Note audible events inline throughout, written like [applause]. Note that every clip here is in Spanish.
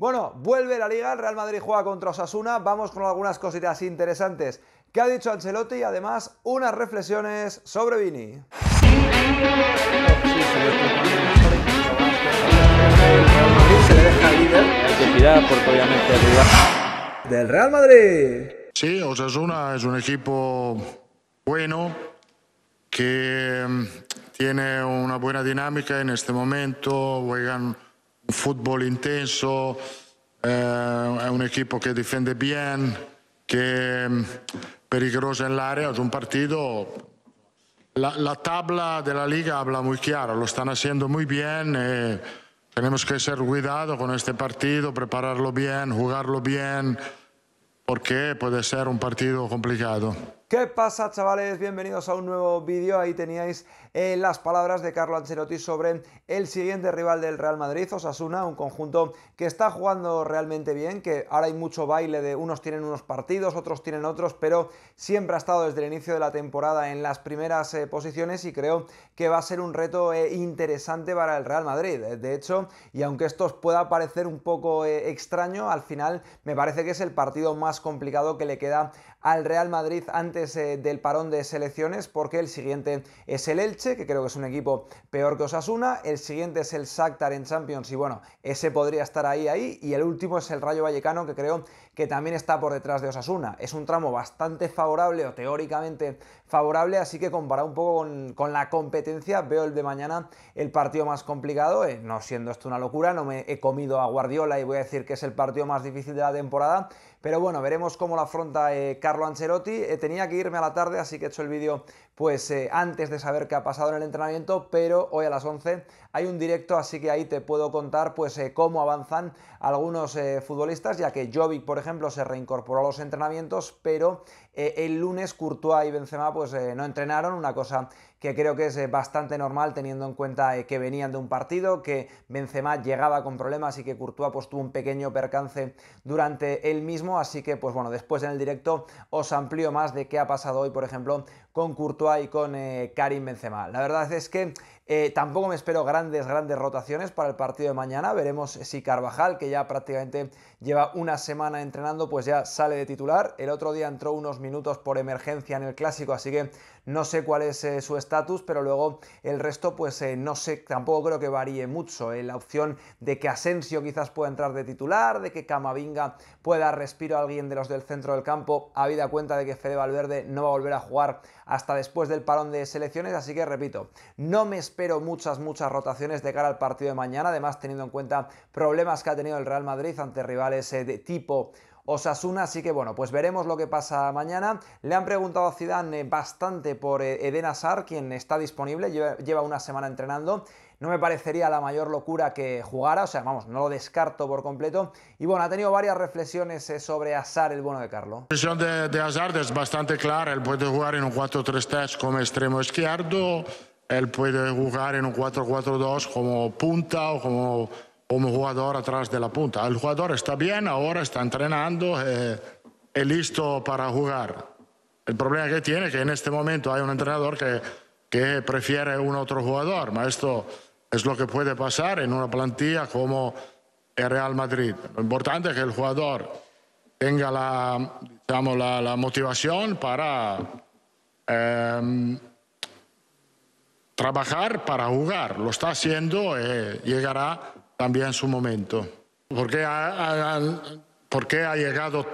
Bueno, vuelve la liga, el Real Madrid juega contra Osasuna, vamos con algunas cositas interesantes que ha dicho Ancelotti y además unas reflexiones sobre Vini. Del Real Madrid. Sí, Osasuna es un equipo bueno que mm, tiene una buena dinámica en este momento, juegan fútbol intenso, es eh, un equipo que defiende bien, que es mm, peligroso en el área, es un partido... La, tabla de la liga habla muy claro, lo están haciendo muy bien. Eh, tenemos que ser cuidados con este partido, prepararlo bien, jugarlo bien, porque puede ser un partido complicado. ¿Qué pasa chavales? Bienvenidos a un nuevo vídeo. Ahí teníais eh, las palabras de Carlo Ancelotti sobre el siguiente rival del Real Madrid, Osasuna, un conjunto que está jugando realmente bien, que ahora hay mucho baile de unos tienen unos partidos, otros tienen otros, pero siempre ha estado desde el inicio de la temporada en las primeras eh, posiciones y creo que va a ser un reto eh, interesante para el Real Madrid. De hecho, y aunque esto os pueda parecer un poco extraño, al final me parece que es el partido más complicado que le queda al Real Madrid antes eh, del parón de selecciones porque el siguiente es el Elche, que creo que es un equipo peor que Osasuna, el siguiente es el Shakhtar en Champions y bueno, ese podría estar ahí, ahí, y el último es el Rayo Vallecano, que creo que también está por detrás de Osasuna. Es un tramo bastante favorable o teóricamente favorable, así que comparado un poco con, la competencia, veo el de mañana el partido más complicado, eh, no siendo esto una locura, no me he comido a Guardiola y voy a decir que es el partido más difícil de la temporada, pero bueno, veremos cómo lo afronta eh, Carlo Ancelotti. Eh, tenía que irme a la tarde, así que he hecho el vídeo pues eh, antes de saber qué ha pasado en el entrenamiento, pero hoy a las 11 hay un directo, así que ahí te puedo contar pues eh, cómo avanzan algunos eh, futbolistas, ya que Jovic, por ejemplo, se reincorporó a los entrenamientos, pero eh, el lunes Courtois y Benzema pues eh, no entrenaron, una cosa que creo que es eh, bastante normal teniendo en cuenta que venían de un partido, que Benzema llegaba con problemas y que Courtois pues, tuvo un pequeño percance durante el mismo, así que pues bueno, después en el directo os amplío más de qué ha pasado hoy, por ejemplo, con Courtois y con Karim Benzema. La verdad es que eh, tampoco me espero grandes, grandes rotaciones para el partido de mañana. Veremos si Carvajal, que ya prácticamente lleva una semana entrenando, pues ya sale de titular. El otro día entró unos minutos por emergencia en el clásico, así que no sé cuál es eh, su estatus, pero luego el resto, pues eh, no sé, tampoco creo que varíe mucho. la opción de que Asensio quizás pueda entrar de titular, de que Camavinga pueda dar respiro a alguien de los del centro del campo, habida cuenta de que Fede Valverde no va a volver a jugar hasta después del parón de selecciones, así que repito, no me espero pero muchas, muchas rotaciones de cara al partido de mañana, además teniendo en cuenta problemas que ha tenido el Real Madrid ante rivales eh, de tipo Osasuna, así que bueno, pues veremos lo que pasa mañana. Le han preguntado a Zidane eh, bastante por eh, Eden Hazard, quien está disponible, lleva una semana entrenando. No me parecería la mayor locura que jugara, o sea, vamos, no lo descarto por completo. Y bueno, ha tenido varias reflexiones sobre Hazard, el bueno de Carlo. La posición de, de Hazard es bastante clara, él puede jugar en un 4-3-3 como extremo izquierdo él puede jugar en un 4-4-2 como punta o como, como jugador atrás de la punta. El jugador está bien, ahora está entrenando, eh, es listo para jugar. El problema que tiene es que en este momento hay un entrenador que, que prefiere un otro jugador, pero esto es lo que puede pasar en una plantilla como el Real Madrid. Lo importante es que el jugador tenga la, digamos, la, motivación para... Eh, trabajar para jugar. Lo está haciendo, y eh, llegará también su momento. Porque qué ha, llegado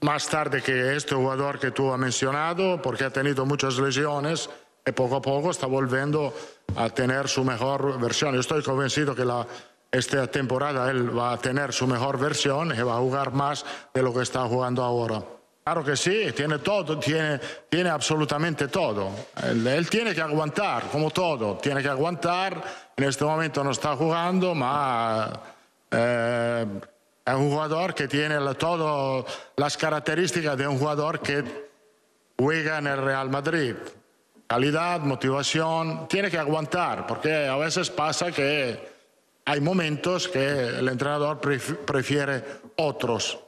más tarde que este jugador que tú has mencionado, porque ha tenido muchas lesiones y poco a poco está volviendo a tener su mejor versión. Yo estoy convencido que esta temporada él va a tener su mejor versión y va a jugar más de lo que está jugando ahora. Claro que sí, tiene todo, tiene, tiene absolutamente todo. Él, tiene que aguantar, como todo, tiene que aguantar. En este momento no está jugando, ma, eh, es un jugador que tiene todas las características de un jugador que juega en el Real Madrid. Calidad, motivación, tiene que aguantar, porque a veces pasa que hay momentos que el entrenador prefiere otros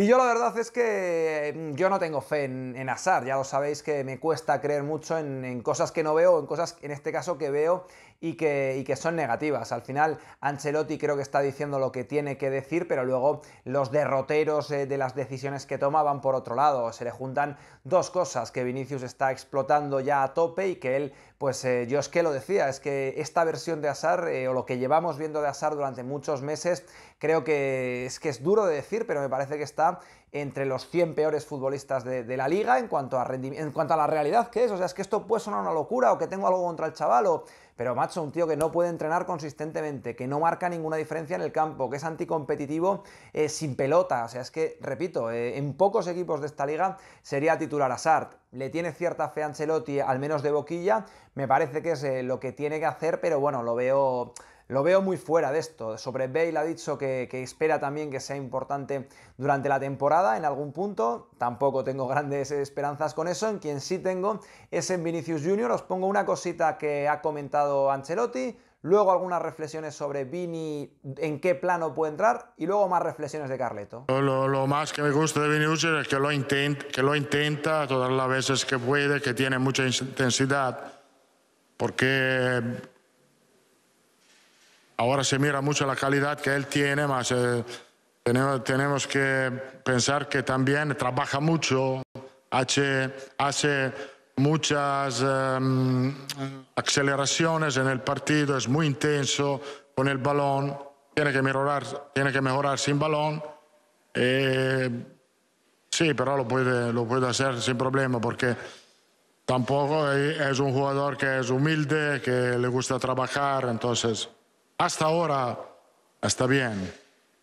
y yo la verdad es que mm, yo no tengo fe en, azar, ya lo sabéis que me cuesta creer mucho en, cosas que no veo, en cosas en este caso que veo y que, y que son negativas. Al final, Ancelotti creo que está diciendo lo que tiene que decir, pero luego los derroteros eh, de las decisiones que toma van por otro lado. Se le juntan dos cosas que Vinicius está explotando ya a tope y que él, pues eh, yo es que lo decía, es que esta versión de Asar eh, o lo que llevamos viendo de Asar durante muchos meses, creo que es que es duro de decir, pero me parece que está entre los 100 peores futbolistas de, la liga en cuanto, a en cuanto a la realidad que es. O sea, es que esto puede sonar una locura o que tengo algo contra el chaval Pero macho, un tío que no puede entrenar consistentemente, que no marca ninguna diferencia en el campo, que es anticompetitivo eh, sin pelota. O sea, es que, repito, eh, en pocos equipos de esta liga sería titular a Sart. Le tiene cierta fe a Ancelotti, al menos de boquilla. Me parece que es eh, lo que tiene que hacer, pero bueno, lo veo lo veo muy fuera de esto. Sobre Bale ha dicho que, espera también que sea importante durante la temporada en algún punto. Tampoco tengo [laughs] grandes esperanzas con eso. En quien sí tengo es en Vinicius Jr. Os pongo una cosita que ha comentado Ancelotti. Luego algunas reflexiones sobre Vini, en qué plano puede entrar y luego más reflexiones de Carleto. Lo, más que me gusta de Vinicius es que lo, que lo intenta todas las veces que puede, que tiene mucha intensidad, porque Ahora se mira mucho la calidad que él tiene, más eh, tenemos, que pensar que también trabaja mucho, hace, hace muchas em, aceleraciones en el partido, es muy intenso con el balón, tiene que mejorar, tiene que mejorar sin balón. Eh, sí, pero lo puede, lo puede hacer sin problema porque tampoco es un jugador que es humilde, que le gusta trabajar, entonces hasta ahora está bien.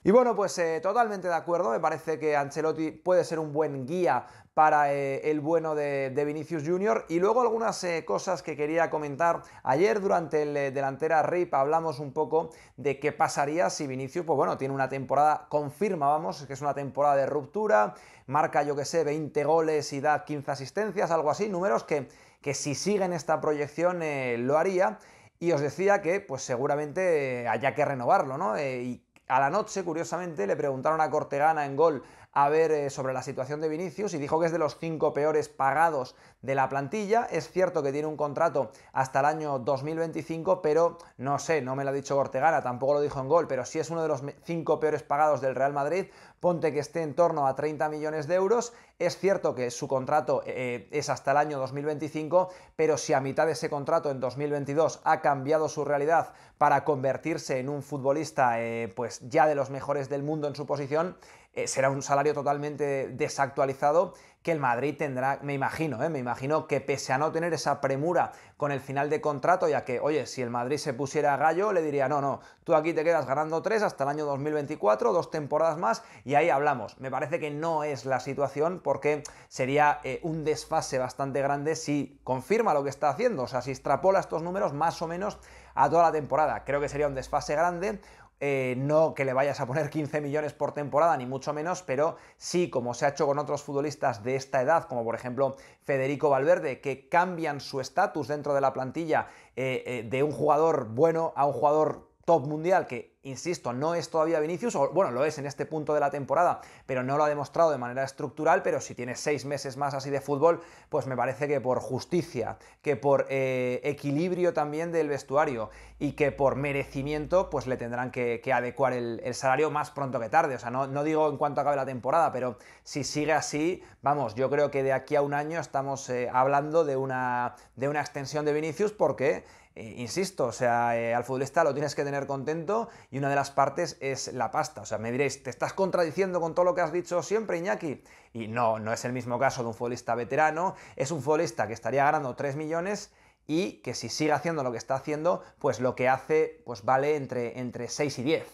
Y bueno, pues eh, totalmente de acuerdo, me parece que Ancelotti puede ser un buen guía para eh, el bueno de, Vinicius Jr. Y luego algunas eh, cosas que quería comentar. Ayer durante el delantera RIP hablamos un poco de qué pasaría si Vinicius, pues bueno, tiene una temporada, confirma, vamos, que es una temporada de ruptura, marca, yo que sé, 20 goles y da 15 asistencias, algo así, números que, que si siguen esta proyección lo haría. Y os decía que, pues seguramente eh, haya que renovarlo, ¿no? Eh, y a la noche, curiosamente, le preguntaron a Cortegana en gol a ver eh, sobre la situación de Vinicius y dijo que es de los cinco peores pagados de la plantilla. Es cierto que tiene un contrato hasta el año 2025, pero no sé, no me lo ha dicho Ortegana, tampoco lo dijo en gol, pero si es uno de los cinco peores pagados del Real Madrid. Ponte que esté en torno a 30 millones de euros. Es cierto que su contrato eh, eh, es hasta el año 2025, pero si a mitad de ese contrato en 2022 ha cambiado su realidad para convertirse en un futbolista pues ya de los mejores del mundo en su posición, eh, será un salario totalmente desactualizado que el Madrid tendrá, me imagino, eh, me imagino que pese a no tener esa premura con el final de contrato, ya que, oye, si el Madrid se pusiera a gallo, le diría, no, no, tú aquí te quedas ganando tres hasta el año 2024, dos temporadas más, y ahí hablamos. Me parece que no es la situación porque sería eh, un desfase bastante grande si confirma lo que está haciendo, o sea, si extrapola estos números más o menos a toda la temporada. Creo que sería un desfase grande, eh, no que le vayas a poner 15 [laughs] millones por temporada, ni mucho menos, pero sí, como se ha hecho con otros futbolistas de esta edad, como por ejemplo Federico Valverde, que cambian su estatus dentro de la plantilla eh, eh, de un jugador bueno a un jugador top mundial, que, insisto, no es todavía Vinicius, o bueno, lo es en este punto de la temporada, pero no lo ha demostrado de manera estructural, pero si tiene seis meses más así de fútbol, pues me parece que por justicia, que por eh, equilibrio también del vestuario y que por merecimiento, pues le tendrán que, adecuar el, salario más pronto que tarde. O sea, no, no digo en cuanto acabe la temporada, pero si sigue así, vamos, yo creo que de aquí a un año estamos eh, hablando de una, de una extensión de Vinicius porque eh, insisto, o sea, eh, al futbolista lo tienes que tener contento y una de las partes es la pasta. O sea, me diréis, ¿te estás contradiciendo con todo lo que has dicho siempre, Iñaki? Y no, no es el mismo caso de un futbolista veterano, es un futbolista que estaría ganando 3 millones y que si sigue haciendo lo que está haciendo, pues lo que hace pues vale entre, entre 6 y 10.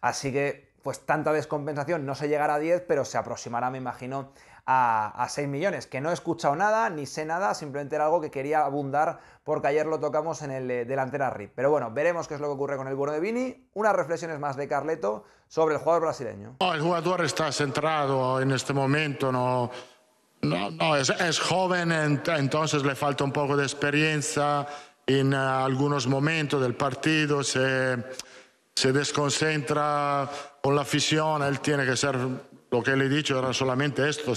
Así que pues tanta descompensación no se llegará a 10, pero se aproximará, me imagino, a, a, 6 millones. Que no he escuchado nada, ni sé nada, simplemente era algo que quería abundar porque ayer lo tocamos en el delantero eh, delantera RIP. Pero bueno, veremos qué es lo que ocurre con el bono de Vini. Unas reflexiones más de Carleto sobre el jugador brasileño. el jugador está centrado en este momento, no, no, es, es, joven, entonces le falta un poco de experiencia en algunos momentos del partido. Se se desconcentra con la afición, él tiene que ser, lo que le he dicho era solamente esto,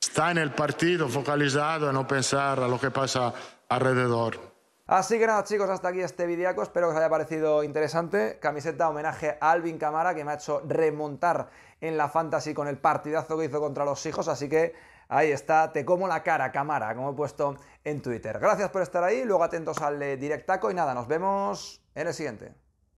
está en el partido focalizado en no pensar a lo que pasa alrededor. Así que nada chicos, hasta aquí este videaco, espero que os haya parecido interesante. Camiseta homenaje a Alvin Camara que me ha hecho remontar en la fantasy con el partidazo que hizo contra los hijos, así que ahí está, te como la cara Camara, como he puesto en Twitter. Gracias por estar ahí, luego atentos al eh, directaco y nada, nos vemos en el siguiente.